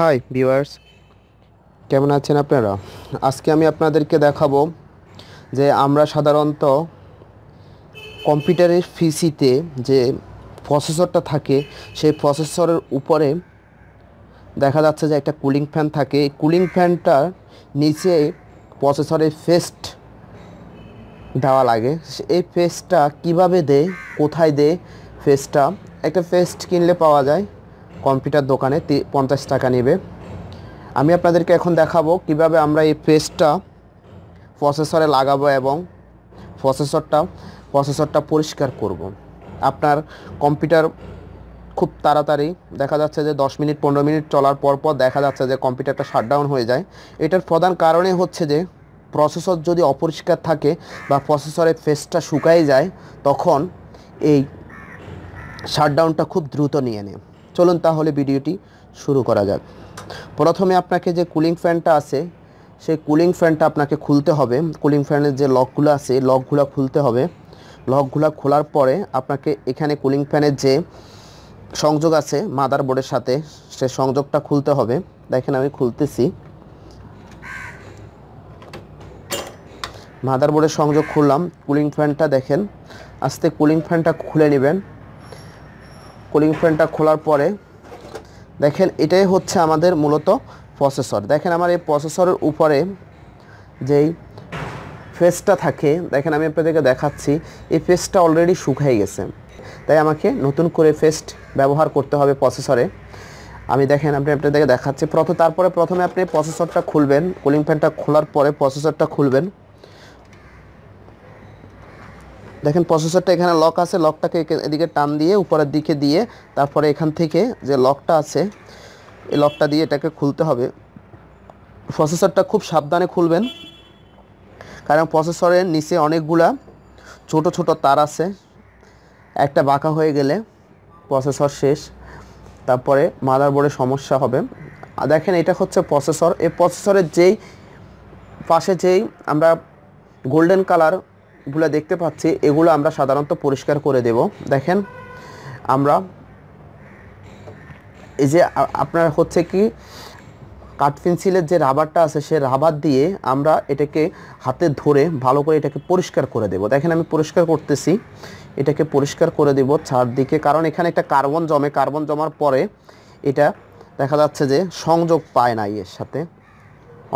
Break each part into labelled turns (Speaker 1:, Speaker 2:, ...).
Speaker 1: Hi viewers কেমন আছেন আপনারা আজকে আমি আপনাদেরকে দেখাবো যে আমরা সাধারণত কম্পিউটারের ফিসিতে যে প্রসেসরটা থাকে সেই প্রসেসরের উপরে দেখা যাচ্ছে যে একটা কুলিং ফ্যান থাকে এই কুলিং ফ্যানটার নিচে প্রসেসরের ফেস্ট দেওয়া লাগে এই ফেসটা কিভাবে দেয় কোথায় দেয় ফেসটা একটা ফেস্ট কিনলে পাওয়া যায় কম্পিউটার দোকানে পঞ্চাশ টাকা নেবে আমি আপনাদেরকে এখন দেখাবো কিভাবে আমরা এই পেস্টটা প্রসেসরে লাগাবো এবং প্রসেসরটা প্রসেসরটা পরিষ্কার করব। আপনার কম্পিউটার খুব তাড়াতাড়ি দেখা যাচ্ছে যে 10 মিনিট পনেরো মিনিট চলার পর পর দেখা যাচ্ছে যে কম্পিউটারটা শাটডাউন হয়ে যায় এটার প্রধান কারণে হচ্ছে যে প্রসেসর যদি অপরিষ্কার থাকে বা প্রসেসরের ফেসটা শুকাই যায় তখন এই শাটডাউনটা খুব দ্রুত নিয়ে নেয় চলুন তাহলে ভিডিওটি শুরু করা যাক প্রথমে আপনাকে যে কুলিং ফ্যানটা আছে সেই কুলিং ফ্যানটা আপনাকে খুলতে হবে কুলিং ফ্যানের যে লকগুলো আছে লকগুলো খুলতে হবে লকগুলো খোলার পরে আপনাকে এখানে কুলিং ফ্যানের যে সংযোগ আছে মাদার বোর্ডের সাথে সে সংযোগটা খুলতে হবে দেখেন আমি খুলতেছি মাদার বোর্ডের সংযোগ খুললাম কুলিং ফ্যানটা দেখেন আস্তে কুলিং ফ্যানটা খুলে নেবেন কুলিং ফ্যানটা খোলার পরে দেখেন এটাই হচ্ছে আমাদের মূলত প্রসেসর দেখেন আমার এই প্রসেসরের উপরে যেই ফেসটা থাকে দেখেন আমি আপনাদেরকে দেখাচ্ছি এই ফেসটা অলরেডি শুকাই গেছে তাই আমাকে নতুন করে ফেস্ট ব্যবহার করতে হবে প্রসেসরে আমি দেখেন আপনি আপনাদেরকে দেখাচ্ছি প্রথম তারপরে প্রথমে আপনি প্রসেসরটা খুলবেন কুলিং ফ্যানটা খোলার পরে প্রসেসরটা খুলবেন দেখেন প্রসেসরটা এখানে লক আছে লকটাকে এদিকে টান দিয়ে উপরের দিকে দিয়ে তারপরে এখান থেকে যে লকটা আছে এই লকটা দিয়ে এটাকে খুলতে হবে প্রসেসরটা খুব সাবধানে খুলবেন কারণ প্রসেসরের নিচে অনেকগুলা ছোট ছোট তার আছে একটা বাঁকা হয়ে গেলে প্রসেসর শেষ তারপরে মাদারবোর্ডে সমস্যা হবে আর দেখেন এটা হচ্ছে প্রসেসর এই প্রসেসরের যেই পাশে যেই আমরা গোল্ডেন কালার গুলা দেখতে পাচ্ছি এগুলো আমরা সাধারণত পরিষ্কার করে দেব দেখেন আমরা এই যে আপনার হচ্ছে কি কাঠ পেন্সিলের যে রাবারটা আছে সে রাবার দিয়ে আমরা এটাকে হাতে ধরে ভালো করে এটাকে পরিষ্কার করে দেব দেখেন আমি পরিষ্কার করতেছি এটাকে পরিষ্কার করে দেব চারদিকে কারণ এখানে একটা কার্বন জমে কার্বন জমার পরে এটা দেখা যাচ্ছে যে সংযোগ পায় না এর সাথে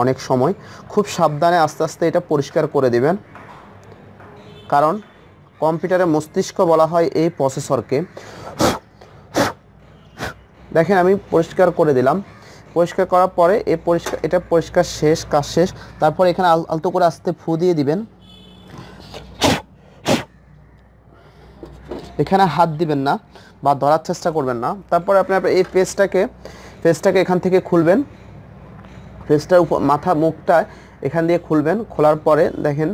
Speaker 1: অনেক সময় খুব সাবধানে আস্তে আস্তে এটা পরিষ্কার করে দেবেন কারণ কম্পিউটারে মস্তিষ্ক বলা হয় এই প্রসেসরকে দেখেন আমি পরিষ্কার করে দিলাম পরিষ্কার করার পরে এ পরিষ্কার এটা পরিষ্কার শেষ কাজ শেষ তারপর এখানে আলতো করে আস্তে ফু দিয়ে দিবেন এখানে হাত দিবেন না বা ধরার চেষ্টা করবেন না তারপরে আপনি আপনার এই পেজটাকে পেজটাকে এখান থেকে খুলবেন পেজটার উপর মাথা মুখটা এখান দিয়ে খুলবেন খোলার পরে দেখেন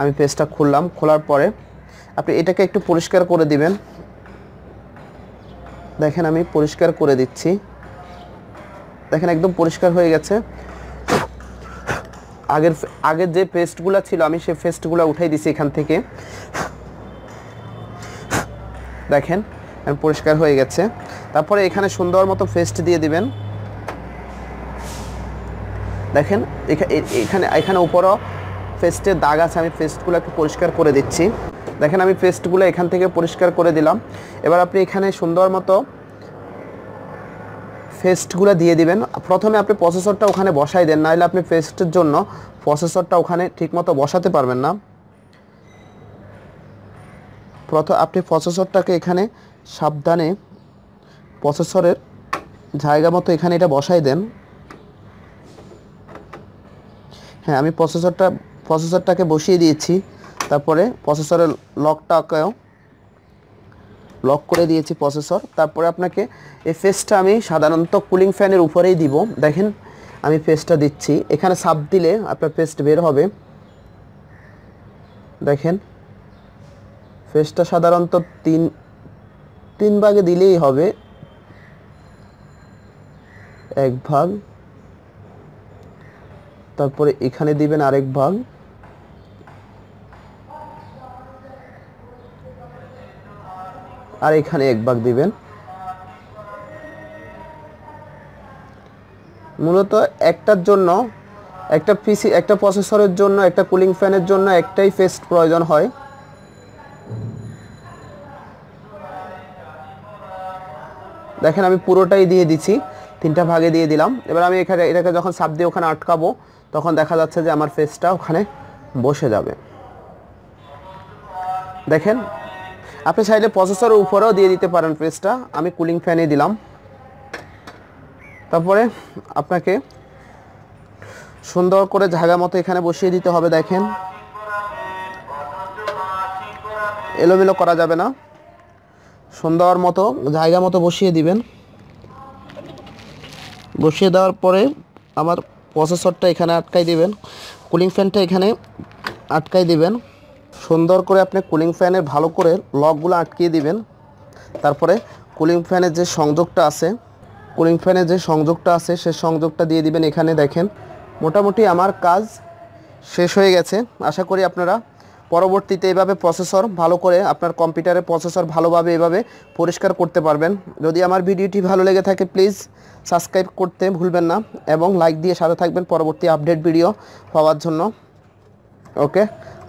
Speaker 1: আমি পেজটা খুললাম খোলার পরে আপনি এটাকে একটু পরিষ্কার করে দিবেন দেখেন আমি পরিষ্কার করে দিচ্ছি দেখেন একদম পরিষ্কার হয়ে গেছে আগের আগের যে পেস্টগুলো ছিল আমি সেই পেস্টগুলো উঠাই দিছি এখান থেকে দেখেন পরিষ্কার হয়ে গেছে তারপরে এখানে সুন্দর মতো পেস্ট দিয়ে দিবেন দেখেন এখানে এখানে উপরও ফেস্টে দাগ আছে আমি ফেস্টগুলো একটু পরিষ্কার করে দিচ্ছি দেখেন আমি ফেস্টগুলো এখান থেকে পরিষ্কার করে দিলাম এবার আপনি এখানে সুন্দর মতো ফেস্টগুলো দিয়ে দিবেন প্রথমে আপনি প্রসেসরটা ওখানে বসাই দেন নাহলে আপনি ফেস্টের জন্য প্রসেসরটা ওখানে ঠিকমতো বসাতে পারবেন না প্রথম আপনি প্রসেসরটাকে এখানে সাবধানে প্রসেসরের জায়গা মতো এখানে এটা বসাই দেন হ্যাঁ আমি প্রসেসরটা প্রসেসরটাকে বসিয়ে দিয়েছি তারপরে প্রসেসরের লকটাকেও লক করে দিয়েছি প্রসেসর তারপরে আপনাকে এই ফেসটা আমি সাধারণত কুলিং ফ্যানের উপরেই দিব দেখেন আমি ফেসটা দিচ্ছি এখানে সাপ দিলে আপনার ফেস্ট বের হবে দেখেন ফেসটা সাধারণত তিন তিন ভাগে দিলেই হবে এক ভাগ তারপরে এখানে দিবেন আরেক ভাগ আর এখানে এক ভাগ দিবেন মূলত একটার জন্য একটা পিসি একটা প্রসেসরের জন্য একটা কুলিং ফ্যানের জন্য একটাই ফেস্ট প্রয়োজন হয় দেখেন আমি পুরোটাই দিয়ে দিছি তিনটা ভাগে দিয়ে দিলাম এবার আমি এখানে এটাকে যখন সাপ দিয়ে ওখানে আটকাবো তখন দেখা যাচ্ছে যে আমার ফেসটা ওখানে বসে যাবে দেখেন আপনি চাইলে প্রসেসরের উপরেও দিয়ে দিতে পারেন প্রেসটা আমি কুলিং ফ্যানে দিলাম তারপরে আপনাকে সুন্দর করে জায়গা মতো এখানে বসিয়ে দিতে হবে দেখেন এলোমেলো করা যাবে না সুন্দর মতো জায়গা মতো বসিয়ে দিবেন বসিয়ে দেওয়ার পরে আমার প্রসেসরটা এখানে আটকাই দিবেন কুলিং ফ্যানটা এখানে আটকাই দিবেন সুন্দর করে আপনি কুলিং ফ্যানের ভালো করে লকগুলো আটকিয়ে দিবেন তারপরে কুলিং ফ্যানের যে সংযোগটা আছে কুলিং ফ্যানের যে সংযোগটা আছে সে সংযোগটা দিয়ে দিবেন এখানে দেখেন মোটামুটি আমার কাজ শেষ হয়ে গেছে আশা করি আপনারা পরবর্তীতে এভাবে প্রসেসর ভালো করে আপনার কম্পিউটারের প্রসেসর ভালোভাবে এভাবে পরিষ্কার করতে পারবেন যদি আমার ভিডিওটি ভালো লেগে থাকে প্লিজ সাবস্ক্রাইব করতে ভুলবেন না এবং লাইক দিয়ে সাথে থাকবেন পরবর্তী আপডেট ভিডিও পাওয়ার জন্য ওকে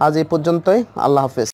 Speaker 1: আজ এই পর্যন্তই আল্লাহ হাফেজ